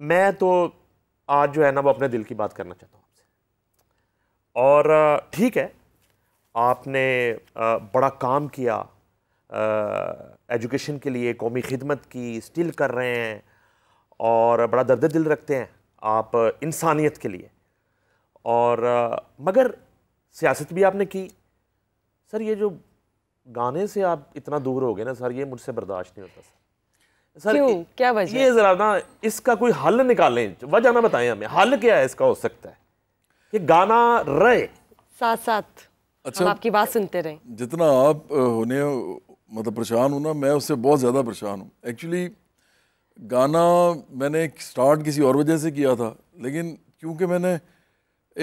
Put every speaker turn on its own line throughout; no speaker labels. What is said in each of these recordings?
मैं तो आज जो है ना वो अपने दिल की बात करना चाहता हूँ आपसे और ठीक है आपने बड़ा काम किया एजुकेशन के लिए कौमी खिदमत की स्टिल कर रहे हैं और बड़ा दर्द दिल रखते हैं आप इंसानियत के लिए और मगर सियासत भी आपने की सर ये जो गाने से आप इतना दूर हो गए ना सर ये मुझसे बर्दाश्त नहीं होता सर सर क्यों क्या वजह ये जरा ना इसका कोई हल निकालें वजह ना बताएं हमें हल क्या है इसका हो सकता है कि गाना रहे
साथ साथ अच्छा हम आपकी बात सुनते रहे
जितना आप होने
मतलब परेशान हूँ ना मैं उससे बहुत ज़्यादा परेशान हूँ एक्चुअली गाना मैंने स्टार्ट किसी और वजह से किया था लेकिन क्योंकि मैंने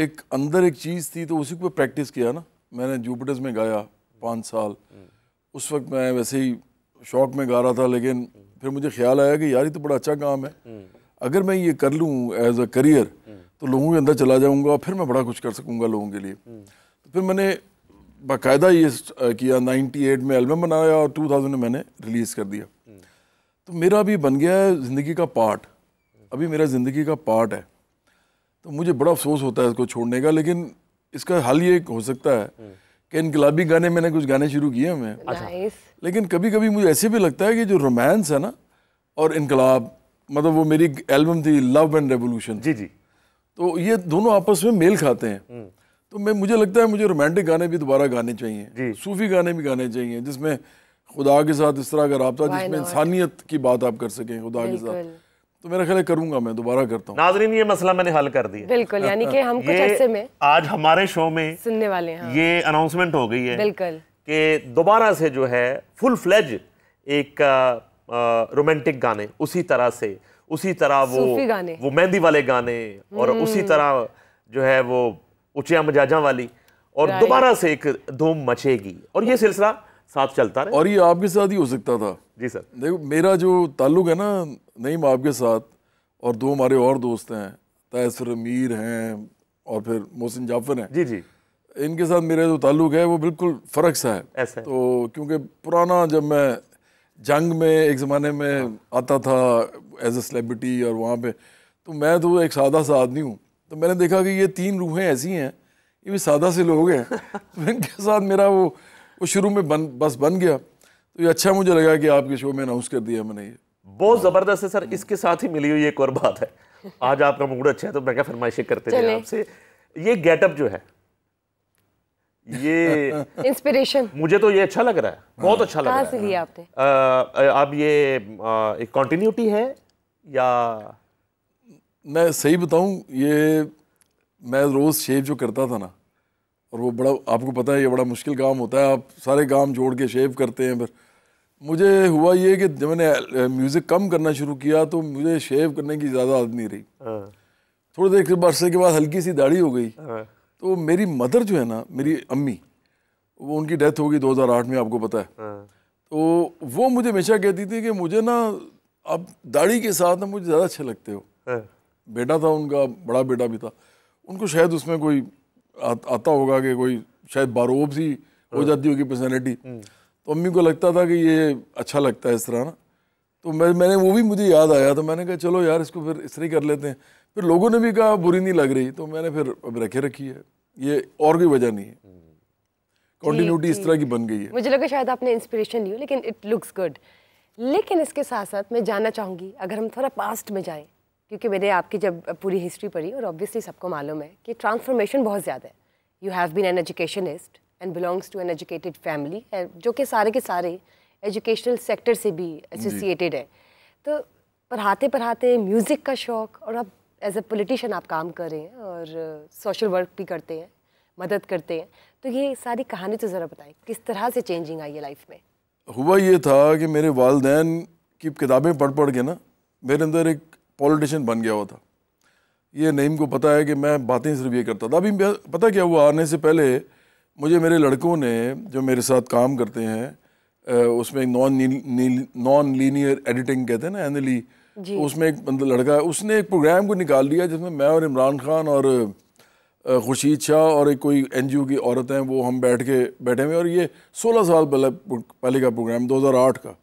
एक अंदर एक चीज़ थी तो उसी को प्रैक्टिस किया ना मैंने जूपिटर्स में गाया पाँच साल हम्म। उस वक्त मैं वैसे ही शौक में गा रहा था लेकिन फिर मुझे ख्याल आया कि यार ये तो बड़ा अच्छा काम है अगर मैं ये कर लूँ एज अ करियर तो लोगों के अंदर चला जाऊँगा फिर मैं बड़ा कुछ कर सकूँगा लोगों के लिए तो फिर मैंने बाकायदा ये किया 98 में एल्बम बनाया और 2000 में मैंने रिलीज़ कर दिया तो मेरा अभी बन गया है ज़िंदगी का पार्ट अभी मेरा ज़िंदगी का पार्ट है तो मुझे बड़ा अफसोस होता है इसको छोड़ने का लेकिन इसका हल ये हो सकता है कि इनकलाबी गाने मैंने कुछ गाने शुरू किए हैं अच्छा लेकिन कभी कभी मुझे ऐसे भी लगता है कि जो रोमांस है ना और इनकलाब मतलब वो मेरी एल्बम थी लव एंड रेवोल्यूशन जी जी तो ये दोनों आपस में मेल खाते हैं हम्म। तो मैं मुझे लगता है मुझे रोमांटिक गाने भी दोबारा गाने चाहिए सूफी गाने भी गाने चाहिए जिसमें खुदा के साथ इस तरह का रबता जिसमें इंसानियत की बात आप कर सकें खुदा के साथ तो मेरा ख्याल करूंगा
मैं दोबारा करता हूँ नाजरीन ये मसला मैंने हल कर दिया बिल्कुल यानी कि हम कुछ ऐसे में आज हमारे शो में
सुनने वाले हैं हाँ।
ये अनाउंसमेंट हो गई है बिल्कुल कि दोबारा से जो है फुल फ्लेज एक रोमांटिक गाने उसी तरह से उसी तरह वो गाने वो मेहंदी वाले गाने और हम्म। उसी तरह जो है वो उचिया मजाजा वाली और दोबारा से एक धूम मचेगी और ये सिलसिला साथ चलता रहे और ये आपके
साथ ही हो सकता था जी सर देखो मेरा जो ताल्लुक है ना नईम आपके साथ और दो हमारे और दोस्त हैं तैसर मीर हैं और फिर मोहसिन जाफर हैं जी जी इनके साथ मेरा जो ताल्लुक है वो बिल्कुल फ़र्क सा है ऐसा तो क्योंकि पुराना जब मैं जंग में एक ज़माने में हाँ। आता था एज ए सेलिब्रिटी और वहाँ पे तो मैं तो एक सादा सा आदमी हूँ तो मैंने देखा कि ये तीन रूहें ऐसी हैं ये भी सादा से लोग हैं तो इनके साथ मेरा वो वो शुरू में बन बस बन गया तो ये अच्छा
मुझे लगा कि आपके शो में अनाउंस कर दिया मैंने ये बहुत ज़बरदस्त है सर इसके साथ ही मिली हुई एक और बात है आज आपका मूड अच्छा है तो मैं क्या फरमाइश करते थे आपसे ये गेटअप जो है ये इंस्पिरेशन मुझे तो ये अच्छा लग रहा है बहुत हाँ। अच्छा लग रहा है से आपने अब ये एक कंटिन्यूटी है या
मैं सही बताऊं ये मैं रोज़ शेव जो करता था ना और वो बड़ा आपको पता है ये बड़ा मुश्किल काम होता है आप सारे काम जोड़ के शेव करते हैं फिर मुझे हुआ ये कि जब मैंने म्यूज़िक कम करना शुरू किया तो मुझे शेव करने की ज़्यादा आदत नहीं रही हाँ। थोड़ी देर बरसे के बाद हल्की सी दाढ़ी हो गई हाँ। तो मेरी मदर जो है ना मेरी अम्मी वो उनकी डेथ हो गई 2008 में आपको पता है हाँ। तो वो मुझे हमेशा कहती थी कि मुझे ना अब दाढ़ी के साथ ना मुझे ज़्यादा अच्छे लगते हो बेटा था उनका बड़ा बेटा भी था उनको शायद उसमें कोई आ, आता होगा कि कोई शायद बारोब सी हो जाती होगी पर्सनैलिटी तो अम्मी को लगता था कि ये अच्छा लगता है इस तरह ना तो मैं मैंने वो भी मुझे याद आया तो मैंने कहा चलो यार इसको फिर इस तरह कर लेते हैं फिर लोगों ने भी कहा बुरी नहीं लग रही तो मैंने फिर अब रखे रखी है ये और कोई वजह नहीं है
कॉन्टीन्यूटी हम्म। इस तरह की बन गई है मुझे लगा शायद आपने इंस्पिरेशन ली हो लेकिन इट लुक्स गुड लेकिन इसके साथ साथ मैं जानना चाहूँगी अगर हम थोड़ा पास्ट में जाएँ क्योंकि मैंने आपकी जब पूरी हिस्ट्री पढ़ी और ऑब्वियसली सबको मालूम है कि ट्रांसफॉर्मेशन बहुत ज़्यादा है you have been an educationist and belongs to an educated family है जो कि सारे के सारे एजुकेशनल सेक्टर से भी एसोसिएटेड है तो पढ़ाते पढ़ाते म्यूज़िक का शौक़ और अब एज ए पोलिटिशन आप काम कर रहे हैं और सोशल वर्क भी करते हैं मदद करते हैं तो ये सारी कहानी तो ज़रा बताएं किस तरह से चेंजिंग आई है लाइफ में
हुआ ये था कि मेरे वालदेन की किताबें पढ़ पढ़ के ना मेरे अंदर एक पॉलिटिशन बन गया हुआ था ये नईम को पता है कि मैं बातें सिर्फ ये करता था अभी पता क्या हुआ आने से पहले मुझे मेरे लड़कों ने जो मेरे साथ काम करते हैं उसमें एक नॉन नॉन लीनियर एडिटिंग कहते हैं ना एनली तो उसमें एक मतलब लड़का है उसने एक प्रोग्राम को निकाल लिया जिसमें मैं और इमरान खान और खुर्शीद शाह और एक कोई एन की औरत हैं वो हम बैठ के बैठे हुए और ये सोलह साल पहले पहले का प्रोग्राम 2008 का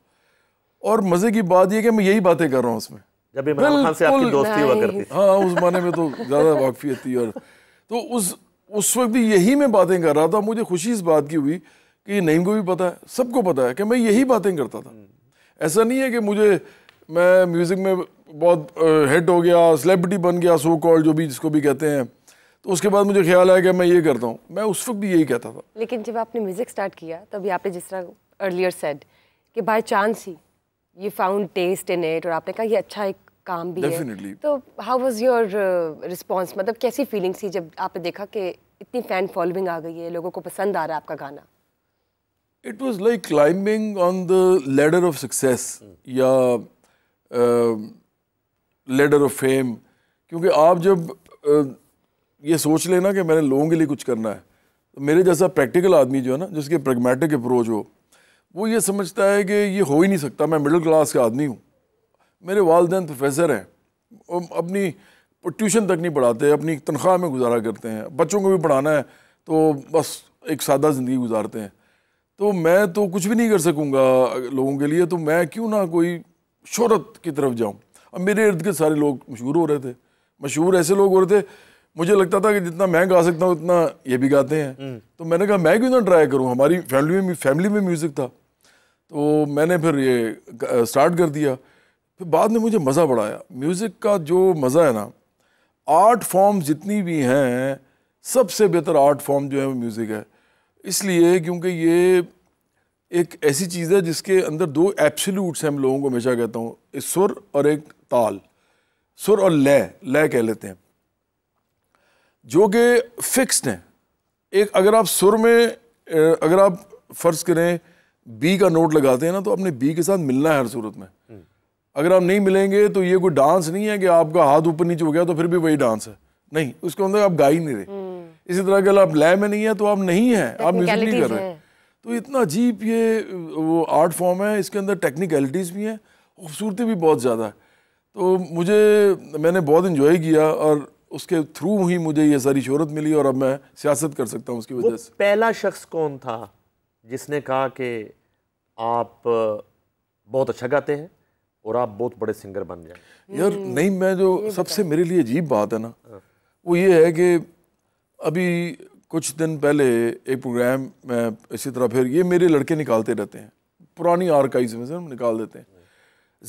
और मज़े की बात यह कि मैं यही बातें कर रहा हूँ उसमें
जब इमरान खान से आपकी दोस्ती
हुआ करती हाँ उस जमाने में तो ज़्यादा वाकफियत थी और तो उस उस वक्त भी यही मैं बातें कर रहा था मुझे खुशी इस बात की हुई कि नईम को भी पता है सबको पता है कि मैं यही बातें करता था ऐसा नहीं है कि मुझे मैं म्यूज़िक में बहुत हिट हो गया सेलेब्रिटी बन गया सो कॉल जो भी जिसको भी कहते हैं तो उसके बाद मुझे ख्याल आया कि मैं ये करता हूँ मैं उस वक्त भी यही कहता था
लेकिन जब आपने म्यूज़िक स्टार्ट किया तभी आपने जिस तरह अर्लियर सेड कि बाय चांस ही ये फाउंड टेस्ट इन इट और आपने कहा ये अच्छा एक काम भी Definitely. है तो हाउ वाज योर रिस्पांस मतलब कैसी फीलिंग थी जब आपने देखा कि इतनी फ़ैन फॉलोइंग आ गई है लोगों को पसंद आ रहा है आपका गाना
it was like climbing on the ladder of success या लेडर ऑफ फेम क्योंकि आप जब uh, ये सोच लेना कि मैंने लोगों के लिए कुछ करना है तो मेरे जैसा प्रैक्टिकल आदमी जो है ना जिसके प्रगमेटिक अप्रोच हो वो ये समझता है कि ये हो ही नहीं सकता मैं मिडिल क्लास का आदमी हूँ मेरे वालदेन प्रोफेसर हैं अपनी ट्यूशन तक नहीं पढ़ाते अपनी तनख्वाह में गुजारा करते हैं बच्चों को भी पढ़ाना है तो बस एक सादा ज़िंदगी गुजारते हैं तो मैं तो कुछ भी नहीं कर सकूँगा लोगों के लिए तो मैं क्यों ना कोई शहरत की तरफ जाऊँ अब मेरे इर्द गिर्द सारे लोग मशहूर हो रहे थे मशहूर ऐसे लोग हो रहे थे मुझे लगता था कि जितना मैं गा सकता हूँ उतना ये भी गाते हैं हम्म। तो मैंने कहा मैं क्यों ना ट्राई करूँ हमारी फैमिली में फैमिली में म्यूज़िक था तो मैंने फिर ये स्टार्ट कर दिया फिर बाद में मुझे मज़ा बढ़ाया म्यूज़िक का जो मज़ा है ना आर्ट फॉर्म जितनी भी हैं सबसे बेहतर आर्ट फॉर्म जो है वो म्यूज़िक है इसलिए क्योंकि ये एक ऐसी चीज़ है जिसके अंदर दो एप्सल्यूट्स हैं हम लोगों को हमेशा कहता हूँ एक सुर और एक ताल सुर और लय लय कह लेते हैं जो कि फिक्स्ड हैं एक अगर आप सुर में अगर आप फ़र्ज़ करें बी का नोट लगाते हैं ना तो अपने बी के साथ मिलना है हर सूरत में अगर आप नहीं मिलेंगे तो ये कोई डांस नहीं है कि आपका हाथ ऊपर नीचे हो गया तो फिर भी वही डांस है नहीं उसके अंदर आप गा ही नहीं रहे हम्म। इसी तरह अगर आप लय में नहीं है तो आप नहीं है आप म्यूजिक नहीं कर रहे तो इतना अजीब ये वो आर्ट फॉर्म है इसके अंदर टेक्निकलिटीज भी हैं खूबसूरती भी बहुत ज़्यादा है तो मुझे मैंने बहुत इन्जॉय किया और उसके थ्रू ही मुझे ये सारी शहरत मिली और अब मैं सियासत कर सकता हूँ
उसकी वजह से पहला शख्स कौन था जिसने कहा कि आप बहुत अच्छा गाते हैं और आप बहुत बड़े सिंगर बन जाए यार हम्म। नहीं
मैं जो सबसे मेरे लिए अजीब बात है ना हाँ। वो ये है कि अभी कुछ दिन पहले एक प्रोग्राम मैं इसी तरह फिर ये मेरे लड़के निकालते रहते हैं पुरानी आर्काइव में से हम निकाल देते हैं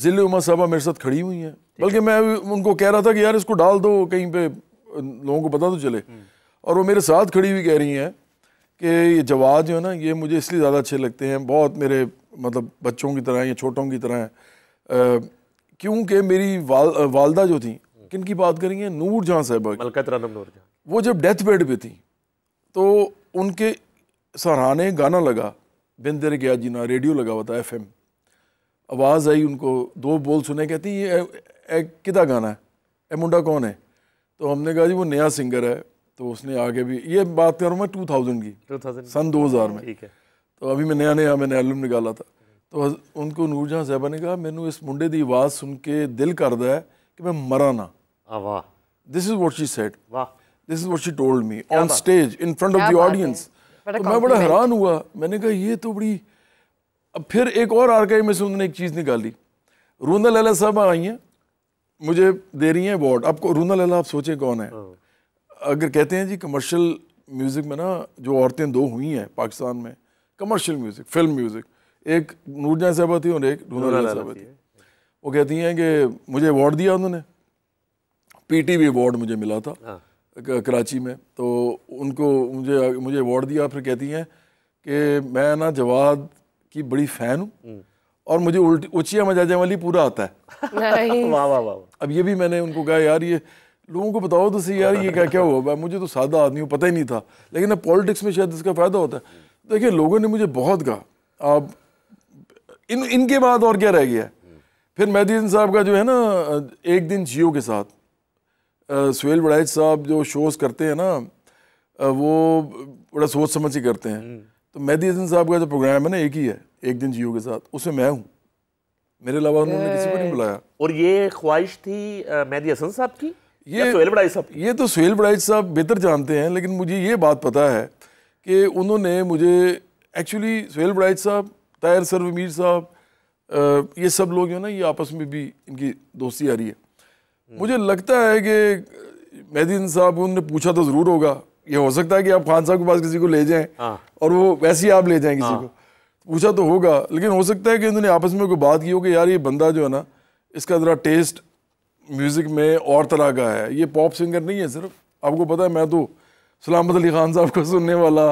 ज़िले उमा साहबा मेरे साथ खड़ी हुई हैं बल्कि मैं उनको कह रहा था कि यार इसको डाल दो कहीं पे लोगों को पता तो चले हम्म। और वो मेरे साथ खड़ी हुई कह रही हैं कि ये जवाब जो है ना ये मुझे इसलिए ज़्यादा अच्छे लगते हैं बहुत मेरे मतलब बच्चों की तरह या छोटों की तरह हैं क्योंकि मेरी वाल, वालदा जो थी किन की बात करेंगे नूर जहाँ साहबा वो जब डेथ बेड पे थी तो उनके सराहाने गाना लगा बिंदर गया जी ना रेडियो लगा हुआ था एफ आवाज़ आई उनको दो बोल सुने कहती ये किदा गाना है ए मुंडा कौन है तो हमने कहा जी वो नया सिंगर है तो उसने आगे भी ये बात कर रहा हूँ मैं टू थाउजेंड की 2000 सन 2000 में ठीक है तो अभी मैं नया नया मैंने एल्बम निकाला था तो उनको नूरजहाँ साहबा ने कहा मैंने इस मुंडे की आवाज़ सुन के दिल कर दिया कि मैं मरा ना वाह this is what she she वाह this is what she told me on stage in front of the audience तो मैं बड़ा हैरान हुआ मैंने कहा ये तो बड़ी अब फिर एक और आर्काइव में से उन्होंने एक चीज़ निकाली रूना लैला साहब आई हैं मुझे दे रही हैं अवार्ड आपको रूना लैला आप सोचें कौन है हाँ। अगर कहते हैं जी कमर्शियल म्यूज़िक में ना जो औरतें दो हुई हैं पाकिस्तान में कमर्शियल म्यूज़िक फिल्म म्यूज़िक एक नूरजहाँ साहबा थी और एक नूराना साहबा थी वो कहती हैं कि मुझे अवार्ड दिया उन्होंने पीटीवी अवार्ड मुझे मिला था हाँ। कराची में तो उनको मुझे मुझे अवार्ड दिया फिर कहती हैं कि मैं ना जवाद की बड़ी फ़ैन हूँ हम्म। और मुझे उल्टी उचिया मजाजा वाली पूरा आता है
वाह
वाह वाह अब ये भी मैंने उनको कहा यार ये लोगों को बताओ तो सही यार ये क्या क्या हुआ भाई मुझे तो सादा आदमी हूँ पता ही नहीं था लेकिन अब पॉलिटिक्स में शायद इसका फ़ायदा होता है देखिए लोगों ने मुझे बहुत कहा आप इन इनके बाद और क्या रह गया फिर महदीन साहब का जो है ना एक दिन जियो के साथ सुहेल बड़ाइज साहब जो शोज़ करते हैं ना वो बड़ा सोच समझ ही करते हैं हम्म। तो मेहदी हसन साहब का जो प्रोग्राम है ना एक ही है एक दिन जियो के साथ उसमें मैं
हूँ मेरे
अलावा उन्होंने किसी को नहीं बुलाया
और ये ख्वाहिश थी मेहदी हसन साहब की ये सुहेल बड़ाइज साहब
ये तो सुहेल बड़ाइज साहब बेहतर जानते हैं लेकिन मुझे ये बात पता है कि उन्होंने मुझे एक्चुअली सुहेल बड़ाइज साहब तायर सर मीर साहब ये सब लोग हैं ना ये आपस में भी इनकी दोस्ती आ रही है हम्म। मुझे लगता है कि मेहदीन साहब उनने पूछा तो ज़रूर होगा ये हो सकता है कि आप खान साहब के पास किसी को ले जाएं हाँ। और वो वैसे ही आप ले जाएं किसी हाँ। को पूछा तो होगा लेकिन हो सकता है कि उन्होंने आपस में कोई बात की हो कि यार ये बंदा जो है ना इसका ज़रा टेस्ट म्यूज़िक में और तरह का है ये पॉप सिंगर नहीं है सिर्फ आपको पता है मैं तो सलामत अली खान साहब को सुनने वाला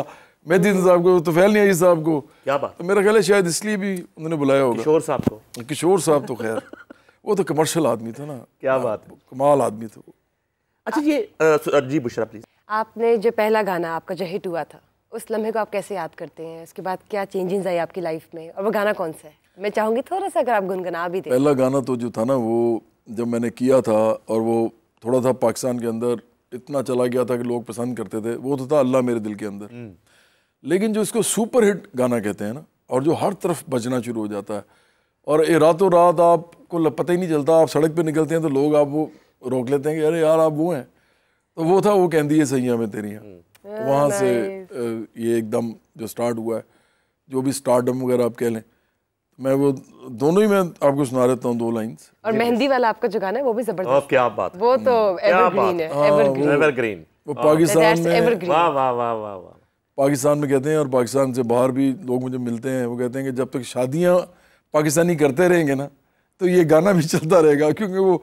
मेहदीन साहब को तो फैल नहीं आई साहब को क्या बात तो मेरा ख्याल है शायद इसलिए भी उन्होंने बुलाया होगा किशोर साहब को किशोर साहब तो खैर वो तो कमर्शल आदमी था ना क्या बात कमाल आदमी
था अच्छा ये जी बुशरा प्लीज
आपने जो पहला गाना आपका जो हिट हुआ था उस लम्हे को आप कैसे याद करते हैं उसके बाद क्या चेंजेस आई आपकी लाइफ में और वो गाना कौन सा है मैं चाहूँगी थोड़ा सा अगर आप गुनगुना भी दें पहला
गाना तो जो था ना वो जब मैंने किया था और वो थोड़ा था पाकिस्तान के अंदर इतना चला गया था कि लोग पसंद करते थे वो तो था अल्लाह मेरे दिल के अंदर हम्म। लेकिन जो इसको सुपर हिट गाना कहते हैं ना और जो हर तरफ बजना शुरू हो जाता है और ये रातों रात आपको पता ही नहीं चलता आप सड़क पे निकलते हैं तो लोग आप वो रोक लेते हैं कि अरे यार आप वो हैं तो वो था वो कहती है सैया में तेरियाँ हम्म। तो वहाँ हाँ, से ये एकदम जो स्टार्ट हुआ है जो भी स्टार्ट वगैरह आप कह लें मैं वो दोनों ही मैं आपको सुना देता हूँ दो लाइंस
और मेहंदी वाला आपका जो गाना है वो भी जबरदस्त क्या बात वो तो एवरग्रीन है
एवरग्रीन हाँ, वो पाकिस्तान में वाह वाह वाह वाह
पाकिस्तान में कहते हैं और पाकिस्तान से बाहर भी लोग मुझे मिलते हैं वो कहते हैं कि जब तक शादियाँ पाकिस्तानी करते रहेंगे ना तो ये गाना भी चलता रहेगा क्योंकि वो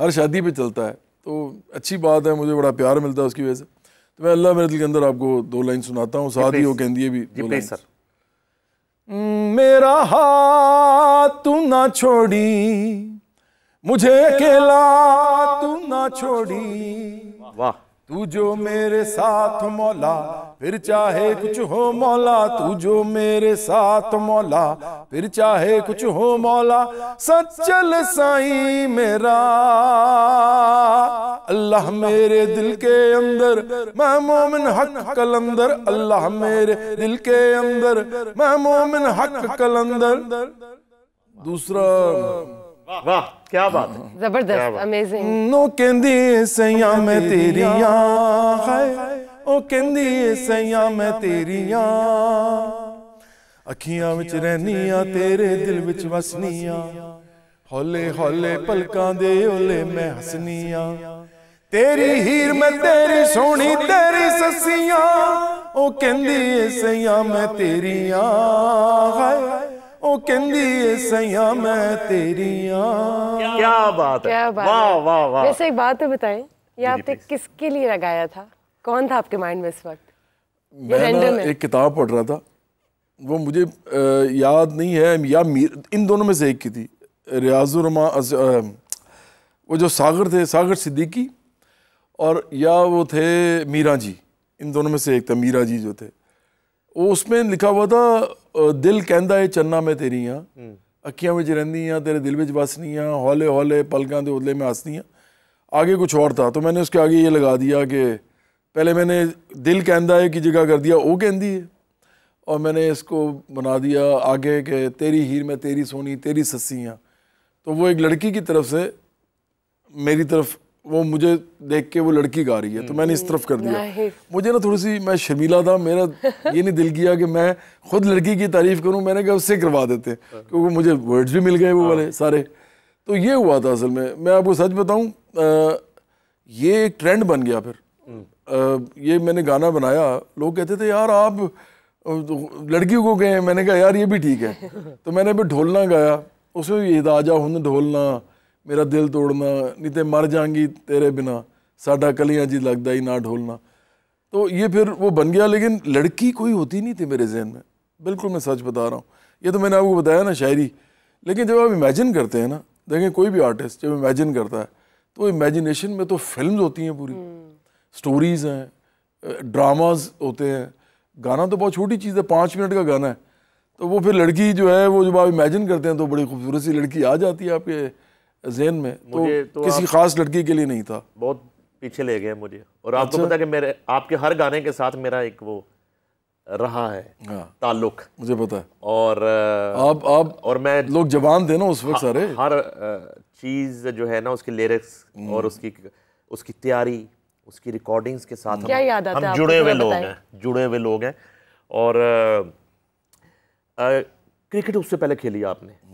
हर शादी पे चलता है तो अच्छी बात है मुझे बड़ा प्यार मिलता है उसकी वजह से तो मैं अल्लाह मेरे दिल के अंदर आपको दो लाइन सुनाता हूँ साथ ही वो दिए भी सर मेरा हाथ तू ना छोड़ी मुझे अकेला तू ना छोड़ी वाह तू जो मेरे साथ मौला फिर चाहे कुछ हो मौला तू जो मेरे साथ मौला फिर चाहे कुछ हो मौला सचल साई मेरा अल्लाह मेरे दिल के अंदर मैं मोमिन हक कलंदर अल्लाह मेरे दिल के अंदर मैं मोमिन हक कलंदर दूसरा वाह क्या बात है
जबरदस्त अमेजिंग नो कहंदी
सैया मैं तेरिया हाय ओ कहंदी सैया मैं तेरिया अखियां विच रहनिया तेरे दिल विच वसनिया हौले हौले पलकां दे ओले मैं हसनिया तेरी हीर मैं तेरी सोनी तेरी ससिया ओ कहंदी सैया मैं तेरिया हाय ओ केंदी ਏ ਸਈਆਂ ਮੈਂ तेरियां
क्या बात है क्या बात वाह वाह वाह वैसे एक बात तो बताएं ये आपने किसके लिए लगाया था कौन था आपके माइंड में इस वक्त
मैं ना एक किताब पढ़ रहा था वो मुझे याद नहीं है या मीर इन दोनों में से एक की थी रियाजुरमा वो जो सागर थे सागर सिद्दीकी और या वो थे मीरा जी इन दोनों में से एक था मीरा जी जो थे वो उसमें लिखा हुआ था ਦਿਲ ਕਹਿੰਦਾ ਏ ਚੰਨਾ में ਤੇਰੀਆਂ ਅੱਖੀਆਂ ਵਿੱਚ ਰਹਿੰਦੀਆਂ ਤੇਰੇ ਦਿਲ हाँ हौले हौले पलकों के उदले में ਮੈਂ हाँ आगे कुछ और था तो मैंने उसके आगे ये लगा दिया कि पहले मैंने दिल कहता है कि जगह कर दिया वो कहती है और मैंने इसको बना दिया आगे के तेरी हीर में तेरी सोनी तेरी सस्सियाँ तो वो एक लड़की की तरफ से मेरी तरफ वो मुझे देख के वो लड़की गा रही है तो मैंने इस तरफ कर दिया मुझे ना थोड़ी सी मैं शर्मिला था मेरा ये नहीं दिल किया कि मैं खुद लड़की की तारीफ करूं मैंने कहा उससे करवा देते क्योंकि मुझे वर्ड्स भी मिल गए वो वाले सारे तो ये हुआ था असल में मैं आपको सच बताऊं ये एक ट्रेंड बन गया फिर आ, ये मैंने गाना बनाया लोग कहते थे यार आप तो लड़की को गए मैंने कहा यार ये भी ठीक है तो मैंने फिर ढोलना गाया उसमें ये दाजा हूं ढोलना मेरा दिल तोड़ना नहीं तो मर जाऊंगी तेरे बिना साडा कलियाँ जी लगता ही ना ढोलना तो ये फिर वो बन गया लेकिन लड़की कोई होती नहीं थी मेरे जहन में बिल्कुल मैं सच बता रहा हूँ ये तो मैंने आपको बताया ना शायरी लेकिन जब आप इमेजिन करते हैं ना देखें कोई भी आर्टिस्ट जब इमेजिन करता है तो इमेजिनेशन में तो फिल्म होती हैं पूरी स्टोरीज़ हम्म। हैं ड्रामाज होते हैं गाना तो बहुत छोटी चीज़ है पाँच मिनट का गाना है तो वो फिर लड़की जो है वो जब आप इमेजिन करते हैं तो बड़ी खूबसूरत सी लड़की आ जाती है आपके जहन में तो मुझे तो, तो किसी खास लड़की के लिए नहीं था
बहुत पीछे ले गए मुझे और आपको अच्छा। पता कि मेरे आपके हर गाने के साथ मेरा एक वो रहा है हाँ, ताल्लुक मुझे पता है और आप आप और मैं लोग जवान थे ना उस वक्त हाँ, सारे हर चीज जो है ना उसके लिरिक्स हम्म। और उसकी उसकी तैयारी उसकी रिकॉर्डिंग्स के साथ हम्म। क्या हम, याद हम जुड़े हुए लोग हैं जुड़े हुए लोग हैं और आ, आ, क्रिकेट उससे पहले खेली आपने